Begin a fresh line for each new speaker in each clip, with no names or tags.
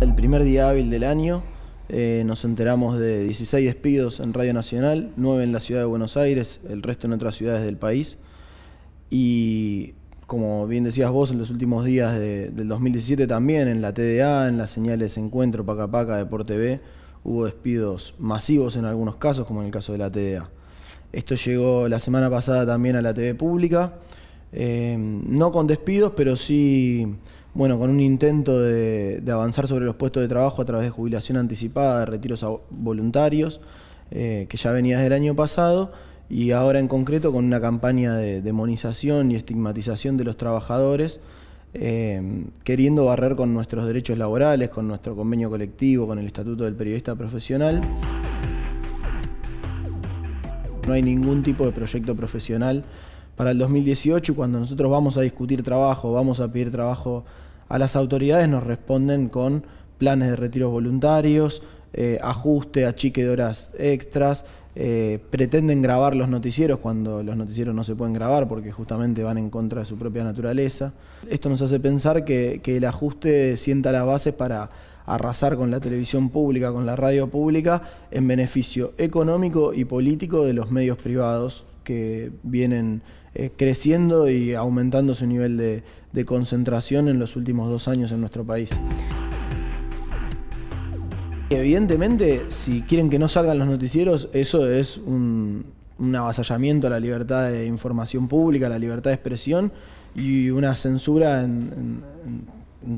El primer día hábil del año eh, nos enteramos de 16 despidos en Radio Nacional, 9 en la ciudad de Buenos Aires, el resto en otras ciudades del país. Y como bien decías vos, en los últimos días de, del 2017 también, en la TDA, en las señales Encuentro, Paca Paca, Deporte B, hubo despidos masivos en algunos casos, como en el caso de la TDA. Esto llegó la semana pasada también a la TV pública. Eh, no con despidos, pero sí bueno, con un intento de, avanzar sobre los puestos de trabajo a través de jubilación anticipada, de retiros voluntarios, eh, que ya venía desde el año pasado, y ahora en concreto con una campaña de demonización y estigmatización de los trabajadores, eh, queriendo barrer con nuestros derechos laborales, con nuestro convenio colectivo, con el Estatuto del Periodista Profesional. No hay ningún tipo de proyecto profesional para el 2018 cuando nosotros vamos a discutir trabajo, vamos a pedir trabajo a las autoridades, nos responden con planes de retiros voluntarios, eh, ajuste, achique de horas extras, eh, pretenden grabar los noticieros cuando los noticieros no se pueden grabar porque justamente van en contra de su propia naturaleza. Esto nos hace pensar que, que el ajuste sienta las bases para arrasar con la televisión pública, con la radio pública, en beneficio económico y político de los medios privados que vienen eh, creciendo y aumentando su nivel de, concentración en los últimos dos años en nuestro país. Evidentemente, si quieren que no salgan los noticieros, eso es un, avasallamiento a la libertad de información pública, a la libertad de expresión y una censura en,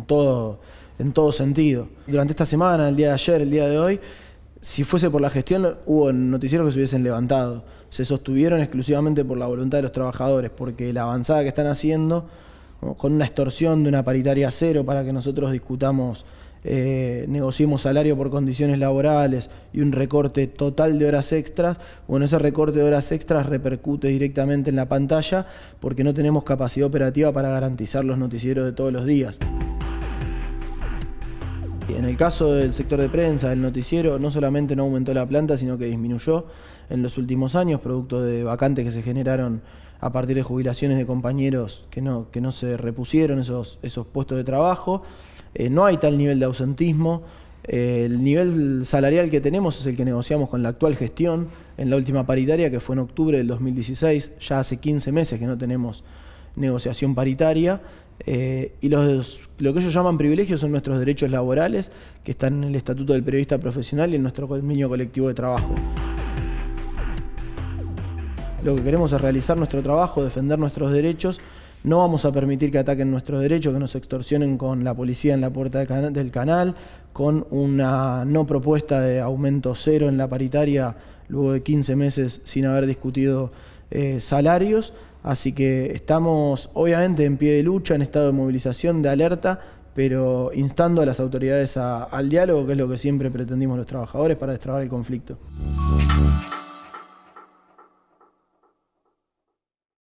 todo, en todo sentido. Durante esta semana, el día de ayer, el día de hoy, si fuese por la gestión, hubo noticieros que se hubiesen levantado. Se sostuvieron exclusivamente por la voluntad de los trabajadores, porque la avanzada que están haciendo, con una extorsión de una paritaria cero para que nosotros discutamos, eh, negociemos salario por condiciones laborales y un recorte total de horas extras, bueno, ese recorte de horas extras repercute directamente en la pantalla porque no tenemos capacidad operativa para garantizar los noticieros de todos los días. En el caso del sector de prensa, del noticiero, no solamente no aumentó la planta, sino que disminuyó en los últimos años, producto de vacantes que se generaron a partir de jubilaciones de compañeros que no, que no se repusieron esos, esos puestos de trabajo. Eh, no hay tal nivel de ausentismo. Eh, el nivel salarial que tenemos es el que negociamos con la actual gestión en la última paritaria, que fue en octubre del 2016, ya hace 15 meses que no tenemos negociación paritaria. Eh, y los, lo que ellos llaman privilegios son nuestros derechos laborales, que están en el Estatuto del Periodista Profesional y en nuestro convenio colectivo de trabajo. Lo que queremos es realizar nuestro trabajo, defender nuestros derechos. No vamos a permitir que ataquen nuestros derechos, que nos extorsionen con la policía en la puerta del canal, con una no propuesta de aumento cero en la paritaria luego de 15 meses sin haber discutido eh, salarios. Así que estamos obviamente en pie de lucha, en estado de movilización, de alerta, pero instando a las autoridades al diálogo, que es lo que siempre pretendimos los trabajadores para destrabar el conflicto.